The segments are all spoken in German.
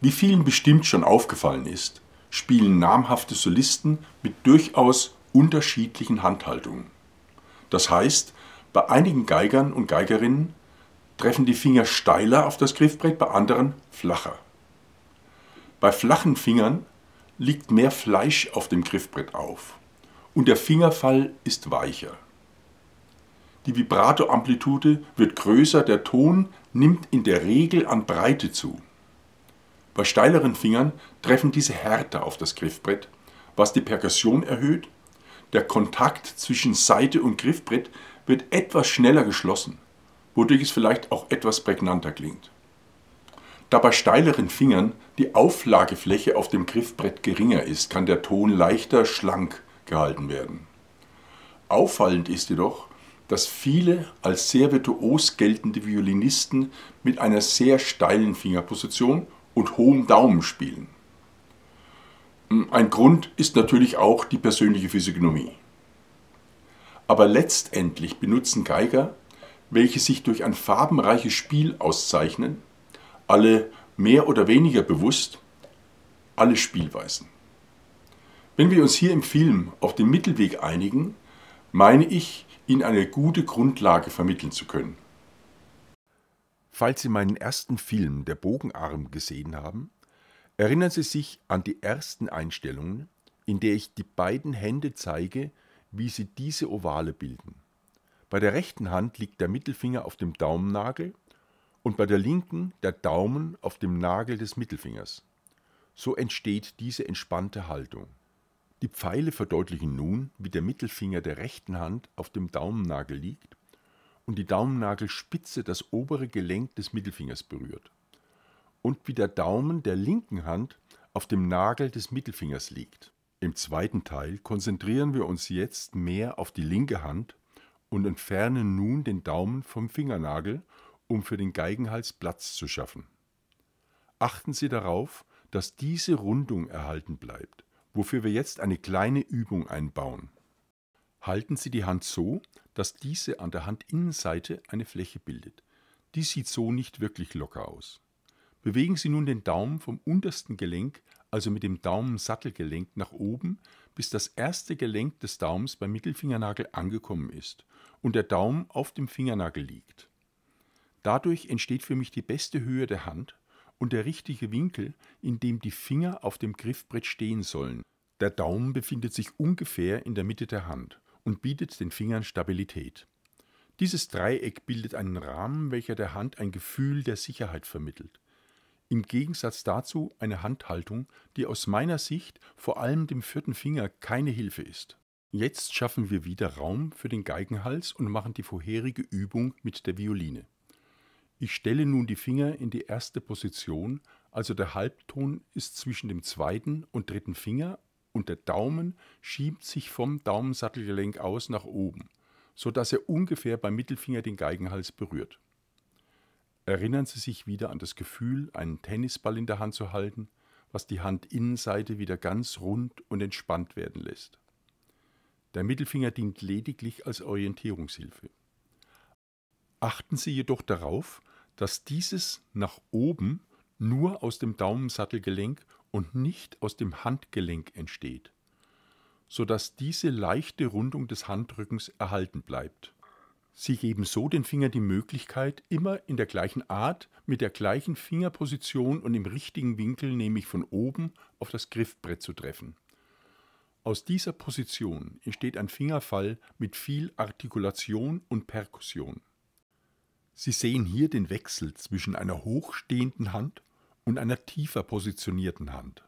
Wie vielen bestimmt schon aufgefallen ist, spielen namhafte Solisten mit durchaus unterschiedlichen Handhaltungen. Das heißt, bei einigen Geigern und Geigerinnen treffen die Finger steiler auf das Griffbrett, bei anderen flacher. Bei flachen Fingern liegt mehr Fleisch auf dem Griffbrett auf und der Fingerfall ist weicher. Die Vibratoamplitude wird größer, der Ton nimmt in der Regel an Breite zu. Bei steileren Fingern treffen diese härter auf das Griffbrett, was die Perkussion erhöht. Der Kontakt zwischen Seite und Griffbrett wird etwas schneller geschlossen, wodurch es vielleicht auch etwas prägnanter klingt. Da bei steileren Fingern die Auflagefläche auf dem Griffbrett geringer ist, kann der Ton leichter schlank gehalten werden. Auffallend ist jedoch, dass viele als sehr virtuos geltende Violinisten mit einer sehr steilen Fingerposition und hohem Daumen spielen. Hm, ein Grund ist natürlich auch die persönliche Physiognomie. Aber letztendlich benutzen Geiger, welche sich durch ein farbenreiches Spiel auszeichnen, alle mehr oder weniger bewusst alle Spielweisen. Wenn wir uns hier im Film auf den Mittelweg einigen, meine ich, Ihnen eine gute Grundlage vermitteln zu können. Falls Sie meinen ersten Film, Der Bogenarm, gesehen haben, erinnern Sie sich an die ersten Einstellungen, in der ich die beiden Hände zeige, wie sie diese Ovale bilden. Bei der rechten Hand liegt der Mittelfinger auf dem Daumennagel und bei der linken der Daumen auf dem Nagel des Mittelfingers. So entsteht diese entspannte Haltung. Die Pfeile verdeutlichen nun, wie der Mittelfinger der rechten Hand auf dem Daumennagel liegt und die Daumennagelspitze das obere Gelenk des Mittelfingers berührt und wie der Daumen der linken Hand auf dem Nagel des Mittelfingers liegt. Im zweiten Teil konzentrieren wir uns jetzt mehr auf die linke Hand und entfernen nun den Daumen vom Fingernagel, um für den Geigenhals Platz zu schaffen. Achten Sie darauf, dass diese Rundung erhalten bleibt, wofür wir jetzt eine kleine Übung einbauen. Halten Sie die Hand so, dass diese an der Handinnenseite eine Fläche bildet. Die sieht so nicht wirklich locker aus. Bewegen Sie nun den Daumen vom untersten Gelenk, also mit dem Daumensattelgelenk, nach oben, bis das erste Gelenk des Daumens beim Mittelfingernagel angekommen ist und der Daumen auf dem Fingernagel liegt. Dadurch entsteht für mich die beste Höhe der Hand und der richtige Winkel, in dem die Finger auf dem Griffbrett stehen sollen. Der Daumen befindet sich ungefähr in der Mitte der Hand und bietet den Fingern Stabilität. Dieses Dreieck bildet einen Rahmen, welcher der Hand ein Gefühl der Sicherheit vermittelt. Im Gegensatz dazu eine Handhaltung, die aus meiner Sicht vor allem dem vierten Finger keine Hilfe ist. Jetzt schaffen wir wieder Raum für den Geigenhals und machen die vorherige Übung mit der Violine. Ich stelle nun die Finger in die erste Position, also der Halbton ist zwischen dem zweiten und dritten Finger und der Daumen schiebt sich vom Daumensattelgelenk aus nach oben, sodass er ungefähr beim Mittelfinger den Geigenhals berührt. Erinnern Sie sich wieder an das Gefühl, einen Tennisball in der Hand zu halten, was die Handinnenseite wieder ganz rund und entspannt werden lässt. Der Mittelfinger dient lediglich als Orientierungshilfe. Achten Sie jedoch darauf, dass dieses nach oben nur aus dem Daumensattelgelenk und nicht aus dem Handgelenk entsteht, sodass diese leichte Rundung des Handrückens erhalten bleibt. Sie geben so den Finger die Möglichkeit, immer in der gleichen Art, mit der gleichen Fingerposition und im richtigen Winkel, nämlich von oben, auf das Griffbrett zu treffen. Aus dieser Position entsteht ein Fingerfall mit viel Artikulation und Perkussion. Sie sehen hier den Wechsel zwischen einer hochstehenden Hand und einer tiefer positionierten Hand.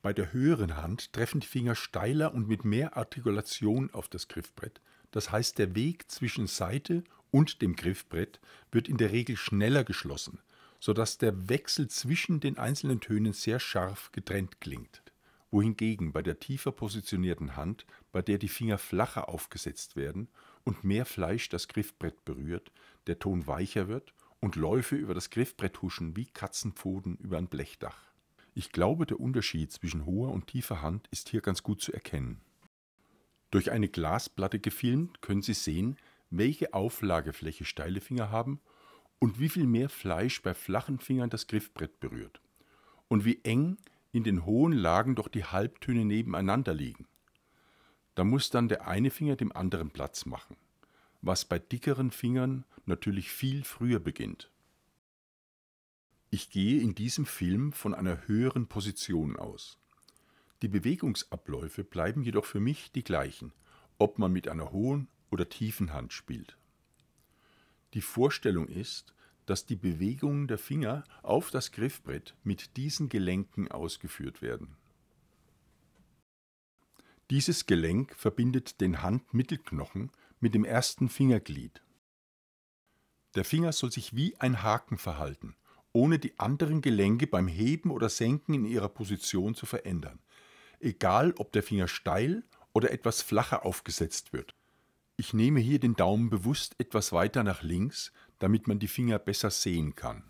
Bei der höheren Hand treffen die Finger steiler und mit mehr Artikulation auf das Griffbrett, das heißt der Weg zwischen Seite und dem Griffbrett wird in der Regel schneller geschlossen, sodass der Wechsel zwischen den einzelnen Tönen sehr scharf getrennt klingt wohingegen bei der tiefer positionierten Hand, bei der die Finger flacher aufgesetzt werden und mehr Fleisch das Griffbrett berührt, der Ton weicher wird und Läufe über das Griffbrett huschen wie Katzenpfoten über ein Blechdach. Ich glaube, der Unterschied zwischen hoher und tiefer Hand ist hier ganz gut zu erkennen. Durch eine Glasplatte gefilmt können Sie sehen, welche Auflagefläche steile Finger haben und wie viel mehr Fleisch bei flachen Fingern das Griffbrett berührt und wie eng in den hohen Lagen doch die Halbtöne nebeneinander liegen. Da muss dann der eine Finger dem anderen Platz machen was bei dickeren Fingern natürlich viel früher beginnt. Ich gehe in diesem Film von einer höheren Position aus. Die Bewegungsabläufe bleiben jedoch für mich die gleichen, ob man mit einer hohen oder tiefen Hand spielt. Die Vorstellung ist, dass die Bewegungen der Finger auf das Griffbrett mit diesen Gelenken ausgeführt werden. Dieses Gelenk verbindet den Handmittelknochen mit dem ersten Fingerglied. Der Finger soll sich wie ein Haken verhalten, ohne die anderen Gelenke beim Heben oder Senken in ihrer Position zu verändern, egal ob der Finger steil oder etwas flacher aufgesetzt wird. Ich nehme hier den Daumen bewusst etwas weiter nach links, damit man die Finger besser sehen kann.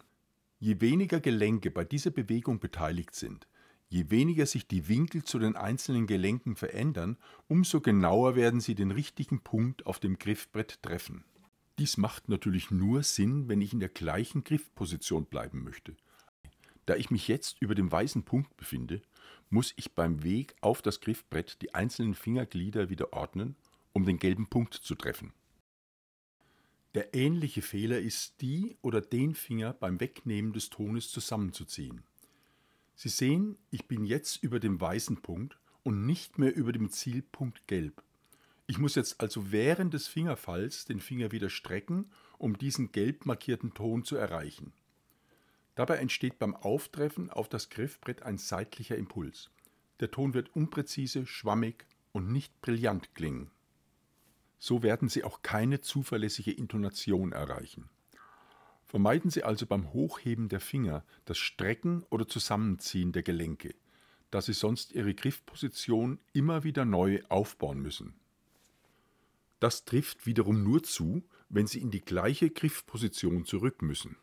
Je weniger Gelenke bei dieser Bewegung beteiligt sind, Je weniger sich die Winkel zu den einzelnen Gelenken verändern, umso genauer werden sie den richtigen Punkt auf dem Griffbrett treffen. Dies macht natürlich nur Sinn, wenn ich in der gleichen Griffposition bleiben möchte. Da ich mich jetzt über dem weißen Punkt befinde, muss ich beim Weg auf das Griffbrett die einzelnen Fingerglieder wieder ordnen, um den gelben Punkt zu treffen. Der ähnliche Fehler ist, die oder den Finger beim Wegnehmen des Tones zusammenzuziehen. Sie sehen, ich bin jetzt über dem weißen Punkt und nicht mehr über dem Zielpunkt gelb. Ich muss jetzt also während des Fingerfalls den Finger wieder strecken, um diesen gelb markierten Ton zu erreichen. Dabei entsteht beim Auftreffen auf das Griffbrett ein seitlicher Impuls. Der Ton wird unpräzise, schwammig und nicht brillant klingen. So werden Sie auch keine zuverlässige Intonation erreichen. Vermeiden Sie also beim Hochheben der Finger das Strecken oder Zusammenziehen der Gelenke, da Sie sonst Ihre Griffposition immer wieder neu aufbauen müssen. Das trifft wiederum nur zu, wenn Sie in die gleiche Griffposition zurück müssen.